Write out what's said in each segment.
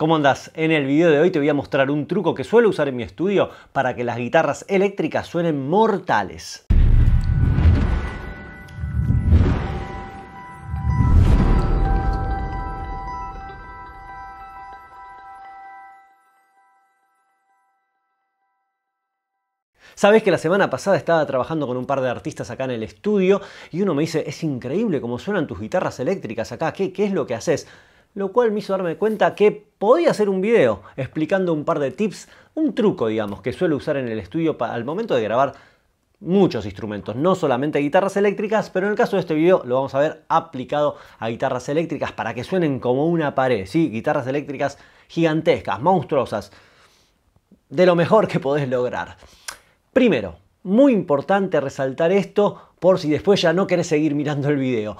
¿Cómo andas? En el video de hoy te voy a mostrar un truco que suelo usar en mi estudio para que las guitarras eléctricas suenen mortales. Sabes que la semana pasada estaba trabajando con un par de artistas acá en el estudio y uno me dice, es increíble cómo suenan tus guitarras eléctricas acá, qué es lo que haces? lo cual me hizo darme cuenta que podía hacer un video explicando un par de tips, un truco, digamos, que suelo usar en el estudio al momento de grabar muchos instrumentos, no solamente guitarras eléctricas, pero en el caso de este video lo vamos a ver aplicado a guitarras eléctricas para que suenen como una pared, ¿sí? Guitarras eléctricas gigantescas, monstruosas, de lo mejor que podés lograr. Primero, muy importante resaltar esto por si después ya no querés seguir mirando el video.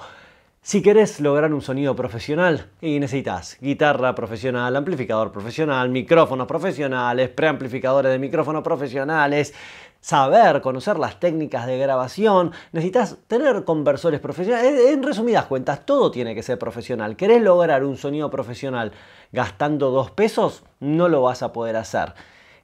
Si querés lograr un sonido profesional y necesitas guitarra profesional, amplificador profesional, micrófonos profesionales, preamplificadores de micrófonos profesionales, saber, conocer las técnicas de grabación, necesitas tener conversores profesionales. En resumidas cuentas, todo tiene que ser profesional. ¿Querés lograr un sonido profesional gastando dos pesos? No lo vas a poder hacer.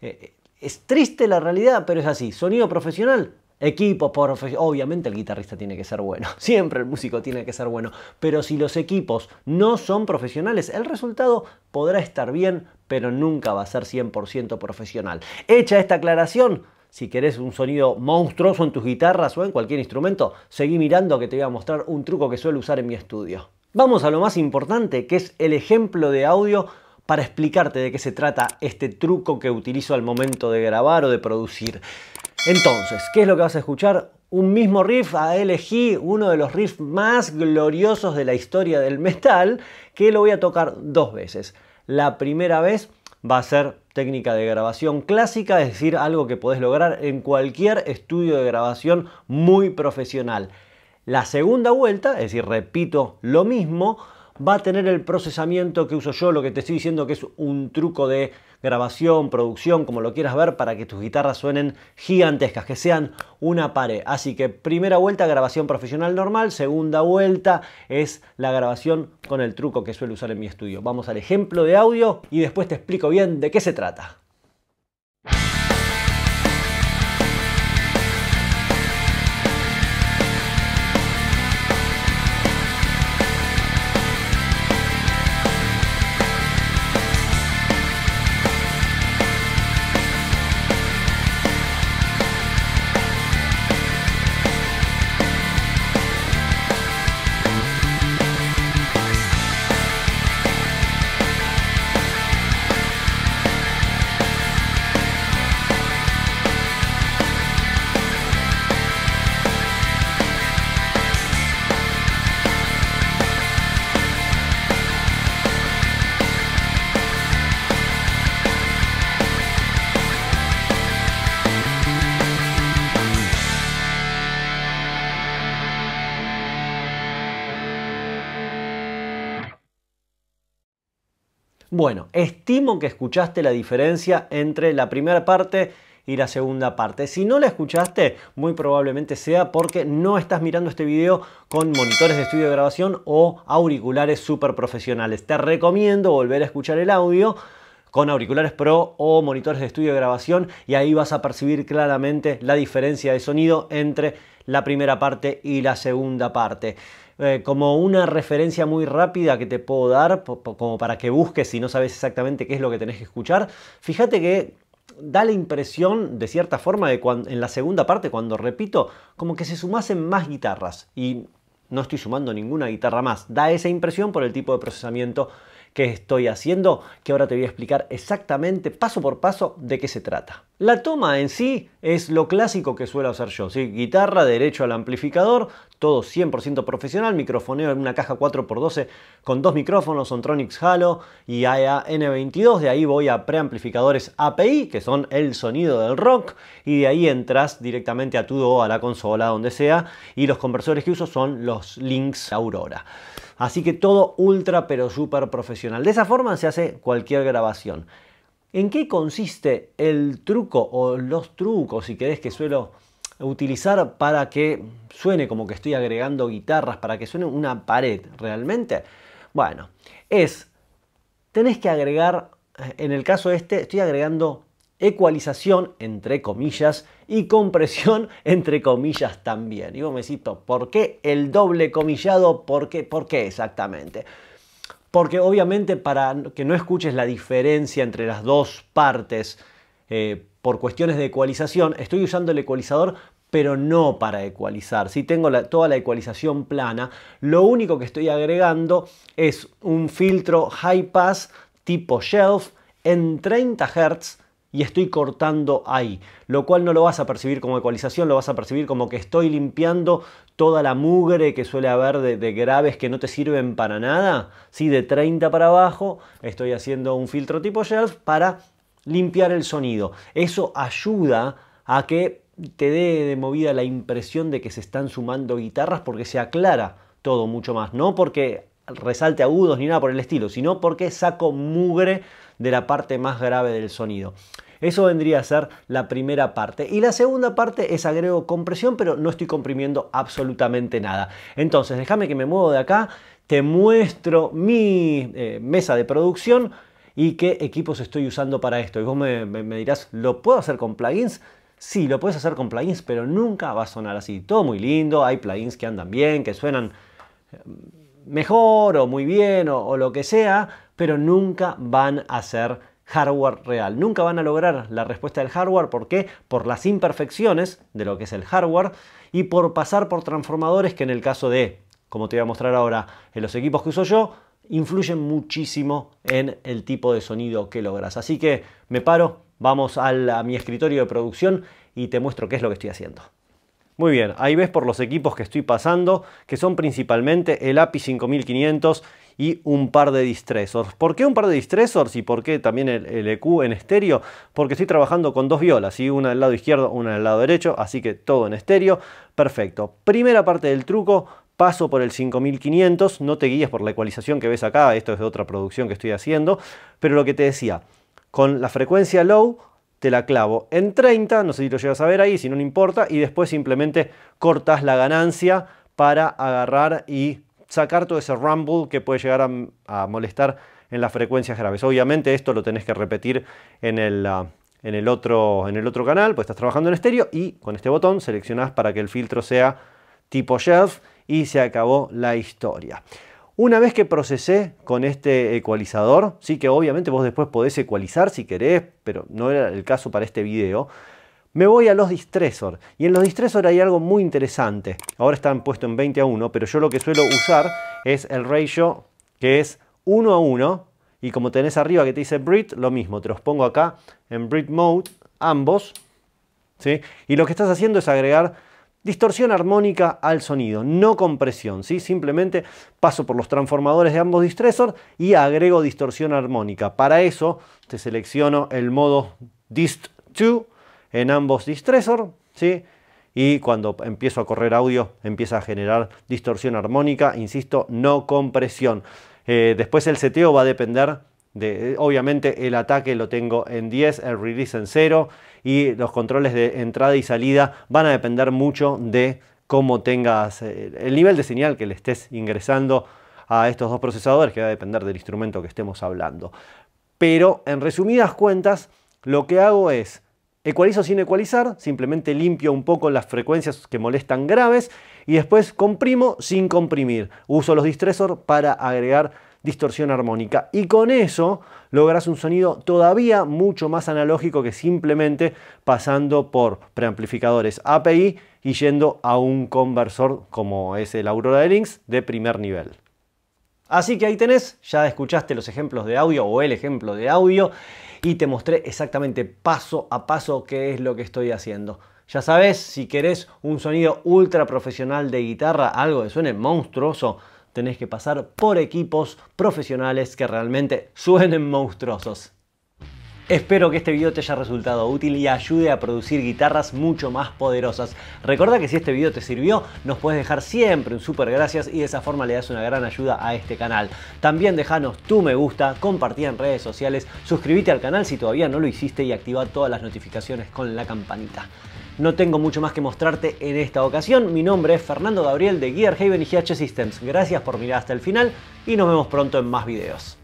Eh, eh, es triste la realidad, pero es así. Sonido profesional Equipos, obviamente el guitarrista tiene que ser bueno, siempre el músico tiene que ser bueno, pero si los equipos no son profesionales, el resultado podrá estar bien, pero nunca va a ser 100% profesional. Hecha esta aclaración, si querés un sonido monstruoso en tus guitarras o en cualquier instrumento, seguí mirando que te voy a mostrar un truco que suelo usar en mi estudio. Vamos a lo más importante, que es el ejemplo de audio para explicarte de qué se trata este truco que utilizo al momento de grabar o de producir. Entonces, ¿qué es lo que vas a escuchar? Un mismo riff, ah, elegí uno de los riffs más gloriosos de la historia del metal, que lo voy a tocar dos veces. La primera vez va a ser técnica de grabación clásica, es decir, algo que podés lograr en cualquier estudio de grabación muy profesional. La segunda vuelta, es decir, repito lo mismo, va a tener el procesamiento que uso yo, lo que te estoy diciendo que es un truco de grabación, producción, como lo quieras ver, para que tus guitarras suenen gigantescas, que sean una pared. Así que primera vuelta, grabación profesional normal, segunda vuelta es la grabación con el truco que suelo usar en mi estudio. Vamos al ejemplo de audio y después te explico bien de qué se trata. Bueno, estimo que escuchaste la diferencia entre la primera parte y la segunda parte. Si no la escuchaste, muy probablemente sea porque no estás mirando este video con monitores de estudio de grabación o auriculares super profesionales. Te recomiendo volver a escuchar el audio con auriculares pro o monitores de estudio de grabación y ahí vas a percibir claramente la diferencia de sonido entre la primera parte y la segunda parte. Eh, como una referencia muy rápida que te puedo dar, como para que busques si no sabes exactamente qué es lo que tenés que escuchar, fíjate que da la impresión, de cierta forma, de cuando, en la segunda parte, cuando repito, como que se sumasen más guitarras. Y no estoy sumando ninguna guitarra más. Da esa impresión por el tipo de procesamiento que estoy haciendo, que ahora te voy a explicar exactamente paso por paso de qué se trata. La toma en sí es lo clásico que suelo hacer yo, guitarra derecho al amplificador, todo 100% profesional, microfoneo en una caja 4x12 con dos micrófonos, Tronics Halo y AEA-N22, de ahí voy a preamplificadores API, que son el sonido del rock, y de ahí entras directamente a tu a la consola, donde sea, y los conversores que uso son los Links Aurora. Así que todo ultra pero súper profesional. De esa forma se hace cualquier grabación. ¿En qué consiste el truco o los trucos, si querés que suelo utilizar para que suene como que estoy agregando guitarras, para que suene una pared realmente? Bueno, es, tenés que agregar, en el caso este, estoy agregando ecualización, entre comillas, y compresión, entre comillas también. Y vos me decís, ¿por qué el doble comillado? ¿Por qué, ¿Por qué exactamente? Porque obviamente para que no escuches la diferencia entre las dos partes, eh, por cuestiones de ecualización, estoy usando el ecualizador pero no para ecualizar. Si tengo toda la ecualización plana, lo único que estoy agregando es un filtro high pass tipo shelf en 30 Hz y estoy cortando ahí, lo cual no lo vas a percibir como ecualización, lo vas a percibir como que estoy limpiando toda la mugre que suele haber de, graves que no te sirven para nada. Si de 30 para abajo estoy haciendo un filtro tipo shelf para limpiar el sonido. Eso ayuda a que te dé de movida la impresión de que se están sumando guitarras porque se aclara todo mucho más. No porque resalte agudos ni nada por el estilo, sino porque saco mugre de la parte más grave del sonido. Eso vendría a ser la primera parte. Y la segunda parte es agrego compresión, pero no estoy comprimiendo absolutamente nada. Entonces, déjame que me muevo de acá, te muestro mi eh, mesa de producción y qué equipos estoy usando para esto. Y vos me, dirás, ¿lo puedo hacer con plugins? Sí, lo puedes hacer con plugins, pero nunca va a sonar así. Todo muy lindo, hay plugins que andan bien, que suenan eh, mejor o muy bien o, o, lo que sea, pero nunca van a ser hardware real. Nunca van a lograr la respuesta del hardware. ¿Por qué? Por las imperfecciones de lo que es el hardware y por pasar por transformadores que en el caso de, como te voy a mostrar ahora, en los equipos que uso yo, influyen muchísimo en el tipo de sonido que logras. Así que me paro, vamos a, mi escritorio de producción y te muestro qué es lo que estoy haciendo. Muy bien, ahí ves por los equipos que estoy pasando, que son principalmente el API 5500 y un par de distressors. ¿Por qué un par de distressors y por qué también el, EQ e en estéreo? Porque estoy trabajando con dos violas, y una del lado izquierdo, una del lado derecho, así que todo en estéreo. Perfecto. Primera parte del truco, paso por el 5500, no te guíes por la ecualización que ves acá, esto es de otra producción que estoy haciendo, pero lo que te decía, con la frecuencia low te la clavo en 30, no sé si lo llegas a ver ahí, si no, no importa, y después simplemente cortas la ganancia para agarrar y sacar todo ese rumble que puede llegar a, molestar en las frecuencias graves. Obviamente esto lo tenés que repetir en el, ah, en el, otro, en el otro canal, pues estás trabajando en estéreo y con este botón seleccionás para que el filtro sea tipo shelf y se acabó la historia. Una vez que procesé con este ecualizador, sí que obviamente vos después podés ecualizar si querés, pero no era el caso para este video, me voy a los distressor. Y en los distressor hay algo muy interesante. Ahora están puestos en 20 a 1, pero yo lo que suelo usar es el ratio que es 1 a 1. Y como tenés arriba que te dice Brit, lo mismo, te los pongo acá en Brit Mode, ambos. Y lo que estás haciendo es agregar Distorsión armónica al sonido, no compresión, ¿sí? simplemente paso por los transformadores de ambos distressors y agrego distorsión armónica. Para eso te selecciono el modo Dist2 en ambos distressors ¿sí? y cuando empiezo a correr audio empieza a generar distorsión armónica, insisto, no compresión. Eh, después el seteo va a depender obviamente el ataque lo tengo en 10, el release en 0 y los controles de entrada y salida van a depender mucho de cómo tengas eh, el nivel de señal que le estés ingresando a estos dos procesadores, que va a depender del instrumento que estemos hablando. Pero en resumidas cuentas, lo que hago es ecualizo sin ecualizar, simplemente limpio un poco las frecuencias que molestan graves y después comprimo sin comprimir. Uso los distressor para agregar distorsión armónica. Y con eso lográs un sonido todavía mucho más analógico que simplemente pasando por preamplificadores API y yendo a un conversor como es el Aurora de de primer nivel. Así que ahí tenés, ya escuchaste los ejemplos de audio o el ejemplo de audio y te mostré exactamente paso a paso qué es lo que estoy haciendo. Ya sabes, si querés un sonido ultra profesional de guitarra, algo que suene monstruoso, tenés que pasar por equipos profesionales que realmente suenen monstruosos. Espero que este video te haya resultado útil y ayude a producir guitarras mucho más poderosas. Recuerda que si este video te sirvió, nos puedes dejar siempre un super gracias y de esa forma le das una gran ayuda a este canal. También dejanos tu me gusta, compartí en redes sociales, suscríbete al canal si todavía no lo hiciste y activa todas las notificaciones con la campanita. No tengo mucho más que mostrarte en esta ocasión. Mi nombre es Fernando Gabriel de Gearhaven y GH Systems. Gracias por mirar hasta el final y nos vemos pronto en más videos.